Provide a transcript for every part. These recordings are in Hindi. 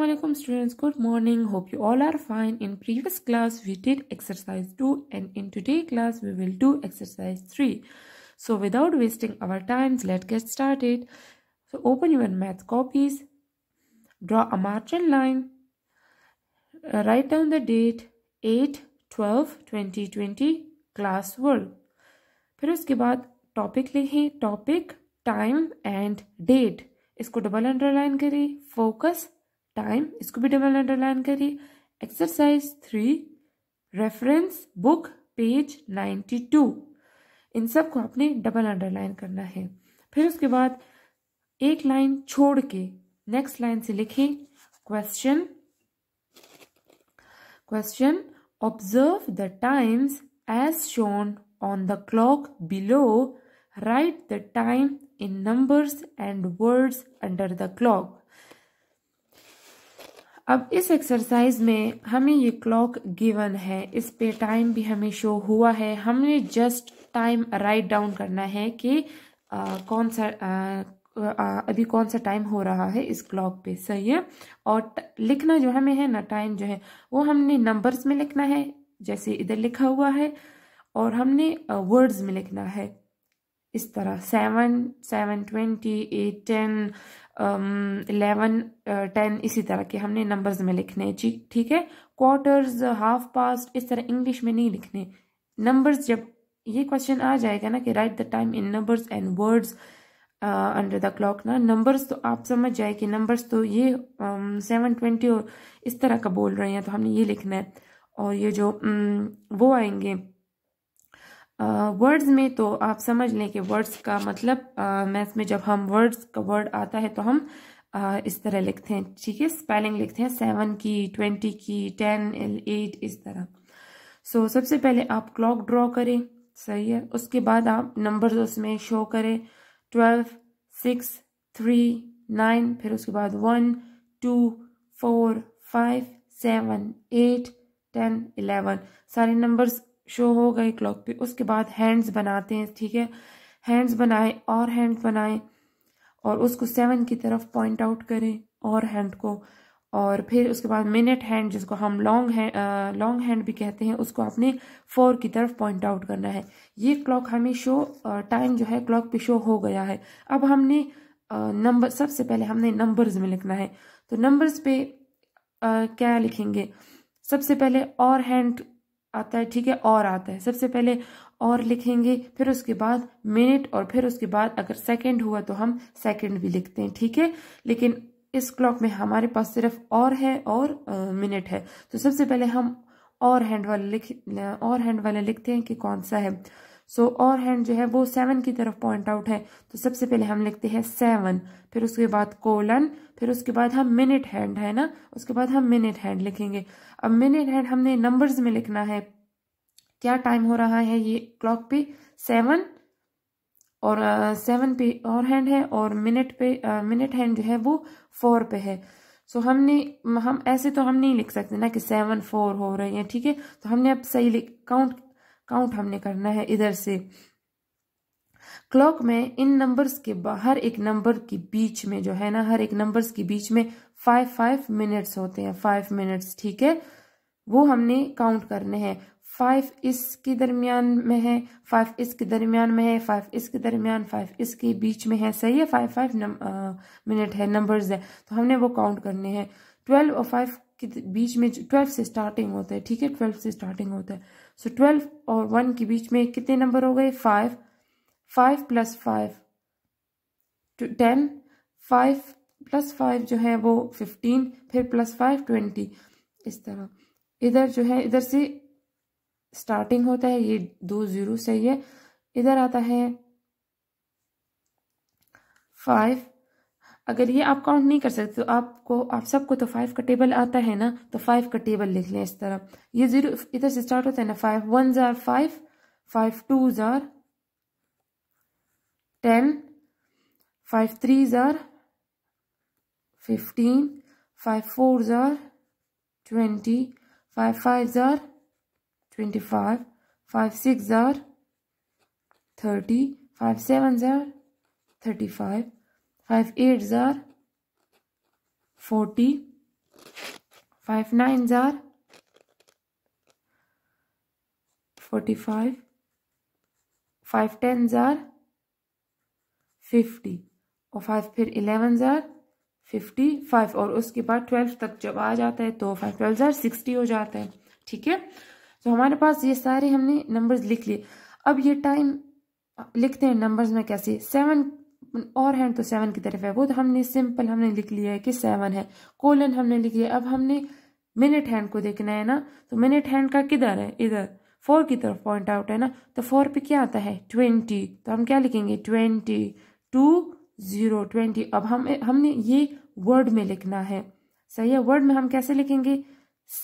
Assalamualaikum students good morning hope you all are fine in previous class we did exercise 2 and in today class we will do exercise 3 so without wasting our times let's get started so open your math copies draw a margin line uh, write down the date 8 12 2020 class world फिर उसके बाद topic topic, time and date. Date इसको डबल अंडरलाइन करें focus. टाइम इसको भी डबल अंडरलाइन करिए exercise three reference book page ninety two इन सब को आपने डबल अंडरलाइन करना है फिर उसके बाद एक लाइन छोड़ के नेक्स्ट लाइन से लिखे question question observe the times as shown on the clock below write the time in numbers and words under the clock अब इस एक्सरसाइज में हमें ये क्लॉक गिवन है इस पे टाइम भी हमें शो हुआ है हमने जस्ट टाइम राइट डाउन करना है कि आ, कौन सा आ, आ, अभी कौन सा टाइम हो रहा है इस क्लॉक पे सही है और त, लिखना जो हमें है ना टाइम जो है वो हमने नंबर्स में लिखना है जैसे इधर लिखा हुआ है और हमने वर्ड्स में लिखना है इस तरह seven seven twenty eight ten eleven ten इसी तरह के हमने नंबर्स में लिखने हैं ठीक है क्वार्टर्स हाफ पास्ट इस तरह इंग्लिश में नहीं लिखने नंबर्स जब ये क्वेश्चन आ जाएगा ना कि write the time in numbers and words under the clock ना नंबर्स तो आप समझ जाए कि नंबर्स तो ये सेवन um, ट्वेंटी और इस तरह का बोल रहे हैं तो हमने ये लिखना है और ये जो um, वो आएंगे वर्ड्स में तो आप समझ लें कि वर्ड्स का मतलब मैथ्स में जब हम वर्ड्स का वर्ड आता है तो हम इस तरह लिखते हैं ठीक है स्पेलिंग लिखते हैं सेवन की ट्वेंटी की टेन एट इस तरह सो so, सबसे पहले आप क्लॉक ड्रॉ करें सही है उसके बाद आप नंबर्स उसमें शो करें ट्वेल्व सिक्स थ्री नाइन फिर उसके बाद one two four five seven eight ten eleven सारे नंबर्स शो हो गए क्लॉक पे उसके बाद हैंड्स बनाते हैं ठीक है हैंड्स बनाएं और हैंड बनाएं और उसको सेवन की तरफ पॉइंट आउट करें और हैंड को और फिर उसके बाद मिनट हैंड जिसको हम लॉन्ग हैंड लॉन्ग हैंड भी कहते हैं उसको आपने फोर की तरफ पॉइंट आउट करना है ये क्लॉक हमें शो टाइम जो है क्लॉक पे शो हो गया है अब हमने नंबर सबसे पहले हमने नंबर्स में लिखना है तो नंबर्स पे आ, क्या लिखेंगे सबसे पहले और हैंड आता है ठीक है और आता है सबसे पहले और लिखेंगे फिर उसके बाद मिनट और फिर उसके बाद अगर सेकंड हुआ तो हम सेकंड भी लिखते हैं ठीक है लेकिन इस क्लॉक में हमारे पास सिर्फ और है और मिनट है तो सबसे पहले हम और हैंड वाले लिख और हैंड वाले लिखते हैं कि कौन सा है सो और हैंड जो है वो सेवन की तरफ पॉइंट आउट है तो सबसे पहले हम लिखते हैं सेवन फिर उसके बाद कोलन फिर उसके बाद हम मिनट हैंड है ना उसके बाद हम मिनट हैंड लिखेंगे अब मिनट हैंड हमने नंबर्स में लिखना है क्या टाइम हो रहा है ये क्लॉक पे सेवन और सेवन uh, पे और हैंड है और मिनट पे मिनट uh, हैंड जो है वो फोर पे है सो so, हमने हम ऐसे तो हम नहीं लिख सकते ना कि सेवन फोर हो रहे हैं ठीक है तो हमने अब सही काउंट काउंट हमने करना है इधर से क्लॉक में इन नंबर्स के हर एक नंबर के बीच में जो है ना हर एक नंबर्स के बीच में फाइव फाइव मिनट्स होते हैं फाइव मिनट्स ठीक है वो हमने काउंट करने हैं फाइव इसके दरमियान में है फाइव इसके दरमियान में है फाइव इसके दरमियान फाइव इसके बीच में है सही है फाइव फाइव मिनट है नंबर्स है तो हमने वो काउंट करने हैं ट्वेल्व और फाइव कि बीच में ट्वेल्व से स्टार्टिंग होता है ठीक है ट्वेल्व से स्टार्टिंग होता है सो so, ट्वेल्व और वन के बीच में कितने नंबर हो गए five five plus five ten five plus five जो है वो फिफ्टीन फिर प्लस फाइव ट्वेंटी इस तरह इधर जो है इधर से स्टार्टिंग होता है ये दो ज़ीरो सही है इधर आता है फाइव अगर ये आप काउंट नहीं कर सकते तो आपको आप सबको तो फाइव का टेबल आता है ना तो फाइव का टेबल लिख लें इस तरह ये जीरो इधर से स्टार्ट होता है ना फाइव वन जार फाइव फाइव टू जार टेन फाइव थ्री जार फिफ्टीन फाइव फोर जार ट्वेंटी फाइव फाइव जार ट्वेंटी फाइव फाइव सिक्स जार थर्टी फाइव सेवन जार थर्टी फाइव फाइव एट ज़ार फोर्टी फाइव नाइन ज़ार फोर्टी फाइव फाइव टेन ज़ार फिफ्टी और फाइव फिर इलेवन ज़ार फिफ्टी फाइव और उसके बाद ट्वेल्व तक जब आ जाता है तो फाइव ट्वेल्व ज़ार सिक्सटी हो जाता है ठीक है तो हमारे पास ये सारे हमने नंबर्स लिख लिए अब ये टाइम लिखते हैं नंबर्स में कैसे सेवन और हैंड तो सेवन की तरफ है वो तो हमने सिंपल हमने लिख लिया है कि सेवन है कोलन हमने लिख लिया अब हमने मिनट हैंड को देखना है ना तो मिनट हैंड का किधर है इधर फोर की तरफ पॉइंट आउट है ना तो फोर पे क्या आता है ट्वेंटी तो हम क्या लिखेंगे ट्वेंटी टू जीरो ट्वेंटी अब हम हमने ये वर्ड में लिखना है सही है वर्ड में हम कैसे लिखेंगे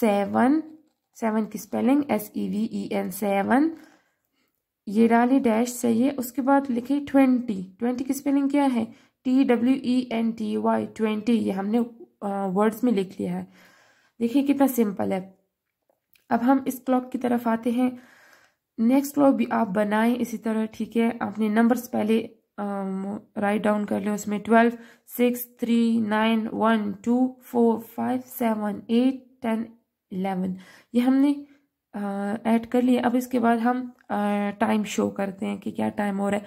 सेवन सेवन की spelling S E V E N seven ये डाली डैश सही है उसके बाद लिखी ट्वेंटी ट्वेंटी की स्पेलिंग क्या है T W E N T Y twenty ये हमने वर्ड्स में लिख लिया है देखिए कितना सिंपल है अब हम इस क्लॉक की तरफ आते हैं नेक्स्ट क्लॉक भी आप बनाएं इसी तरह ठीक है आपने नंबर्स पहले राइट डाउन कर लें उसमें twelve six three nine one two four five seven eight ten eleven ये हमने ऐड कर लिए अब इसके बाद हम टाइम शो करते हैं कि क्या टाइम हो रहा है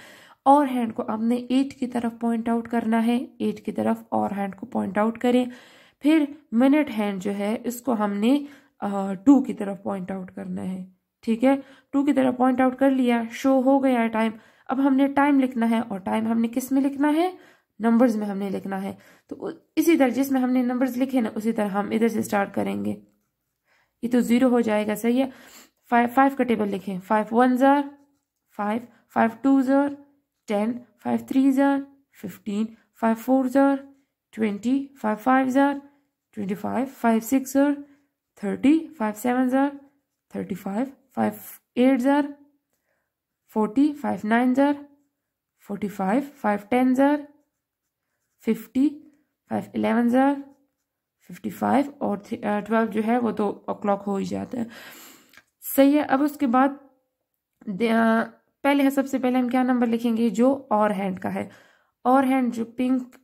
और हैंड को हमने एट की तरफ पॉइंट आउट करना है एट की तरफ और हैंड को पॉइंट आउट करें फिर मिनट हैंड जो है इसको हमने टू की तरफ पॉइंट आउट करना है ठीक है टू की तरफ पॉइंट आउट कर लिया शो हो गया टाइम अब हमने टाइम लिखना है और टाइम हमने किस में लिखना है नंबर्स में हमने लिखना है तो इसी तरह जिसमें हमने नंबर्स लिखे ना उसी तरह हम इधर से स्टार्ट करेंगे ये तो ज़ीरो हो जाएगा सही है फाइव फाइव का टेबल लिखें फाइव वन ज़ार फाइव फाइव टू ज़ार टेन फाइव थ्री ज़ार फिफ्टीन फाइव फोर ज़ार ट्वेंटी फाइव फाइव ज़ार ट्वेंटी फाइव फाइव सिक्स ज़ार थर्टी फाइव सेवन ज़ार थर्टी फाइव फाइव एट ज़ार फोर्टी फाइव नाइन ज़ार फोर्टी फाइव फाइव टेन ज़ार फिफ्टी फाइव इलेवन ज़ार फिफ्टी फाइव और ट्वेल्व जो है वो तो क्लॉक हो ही जाता है सही है अब उसके बाद पहले है सबसे पहले हम क्या नंबर लिखेंगे जो और हैंड का है और हैंड जो पिंक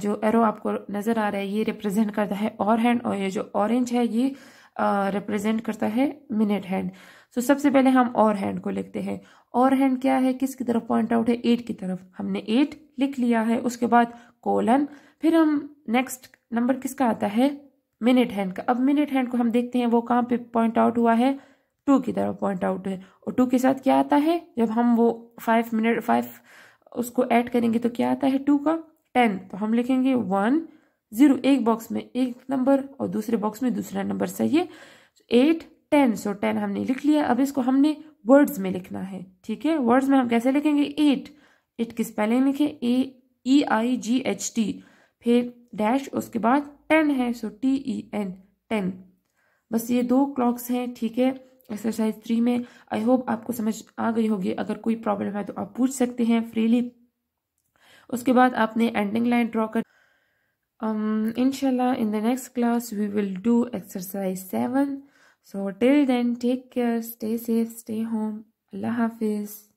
जो एरो आपको नज़र आ रहा है ये रिप्रेजेंट करता है और हैंड और ये जो ऑरेंज है ये रिप्रेजेंट करता है मिनट हैंड सो so, सबसे पहले हम और हैंड को लिखते हैं और हैंड क्या है किसकी तरफ पॉइंट आउट है एट की तरफ हमने एट लिख लिया है उसके बाद कोलन फिर हम नेक्स्ट नंबर किसका आता है मिनट हैंड का अब मिनट हैंड को हम देखते हैं वो कहाँ पे पॉइंट आउट हुआ है टू की तरफ पॉइंट आउट है और टू के साथ क्या आता है जब हम वो फाइव मिनट फाइव उसको ऐड करेंगे तो क्या आता है टू का टेन तो हम लिखेंगे वन जीरो एक बॉक्स में एक नंबर और दूसरे बॉक्स में दूसरा नंबर सही है एट टेन सो टेन हमने लिख लिया अब इसको हमने वर्ड्स में लिखना है ठीक है वर्ड्स में हम कैसे लिखेंगे एट एट की स्पेलिंग लिखे A E I G H T फिर डैश उसके बाद टेन है so T E N ten बस ये दो क्लॉक्स हैं ठीक है एक्सरसाइज थ्री में आई होप आपको समझ आ गई होगी अगर कोई प्रॉब्लम है तो आप पूछ सकते हैं फ्रीली उसके बाद आपने एंडिंग लाइन ड्रॉ कर um, in the next class we will do exercise seven So till then, take care, stay safe, stay home. Allah Hafiz.